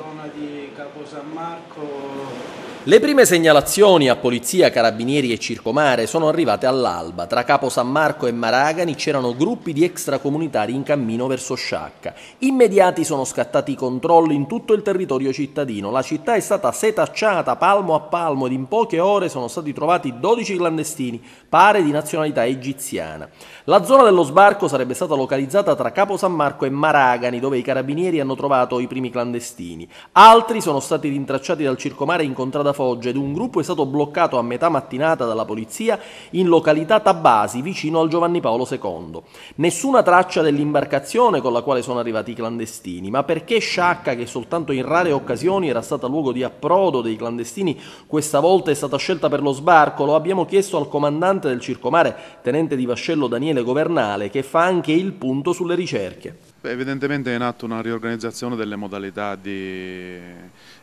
zona di Capo San Marco... Le prime segnalazioni a polizia, carabinieri e circomare sono arrivate all'alba. Tra Capo San Marco e Maragani c'erano gruppi di extracomunitari in cammino verso Sciacca. Immediati sono scattati i controlli in tutto il territorio cittadino. La città è stata setacciata palmo a palmo ed in poche ore sono stati trovati 12 clandestini, pare di nazionalità egiziana. La zona dello sbarco sarebbe stata localizzata tra Capo San Marco e Maragani, dove i carabinieri hanno trovato i primi clandestini. Altri sono stati rintracciati dal circomare in contrada Foggia ed un gruppo è stato bloccato a metà mattinata dalla polizia in località Tabasi, vicino al Giovanni Paolo II. Nessuna traccia dell'imbarcazione con la quale sono arrivati i clandestini, ma perché Sciacca, che soltanto in rare occasioni era stata luogo di approdo dei clandestini, questa volta è stata scelta per lo sbarco, lo abbiamo chiesto al comandante del circomare, tenente di vascello Daniele Governale, che fa anche il punto sulle ricerche. Beh, evidentemente è in atto una riorganizzazione delle modalità di,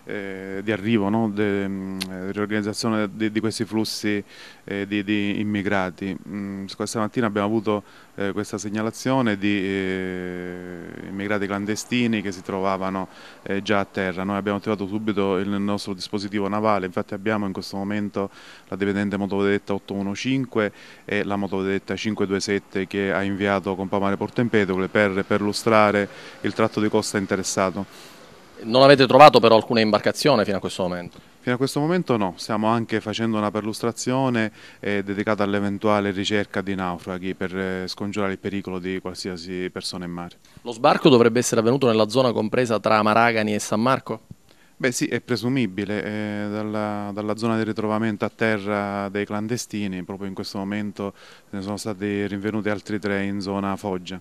eh, di arrivo, no? De, mh, mm, riorganizzazione di, di, questi flussi eh, di, di, immigrati. Mh, mm, questa mattina abbiamo avuto eh, questa segnalazione di eh, immigrati clandestini che si trovavano eh, già a terra. Noi abbiamo attivato subito il nostro dispositivo navale, infatti abbiamo in questo momento la dipendente motovedetta 815 e la motovedetta 527 che ha inviato con Pamare Portempedocle per, per lo illustrare il tratto di costa interessato. Non avete trovato però alcuna imbarcazione fino a questo momento? Fino a questo momento no, stiamo anche facendo una perlustrazione eh, dedicata all'eventuale ricerca di naufraghi per eh, scongiurare il pericolo di qualsiasi persona in mare. Lo sbarco dovrebbe essere avvenuto nella zona compresa tra Maragani e San Marco? Beh sì, è presumibile, eh, dalla, dalla, zona di ritrovamento a terra dei clandestini, proprio in questo momento ne sono stati rinvenuti altri tre in zona Foggia.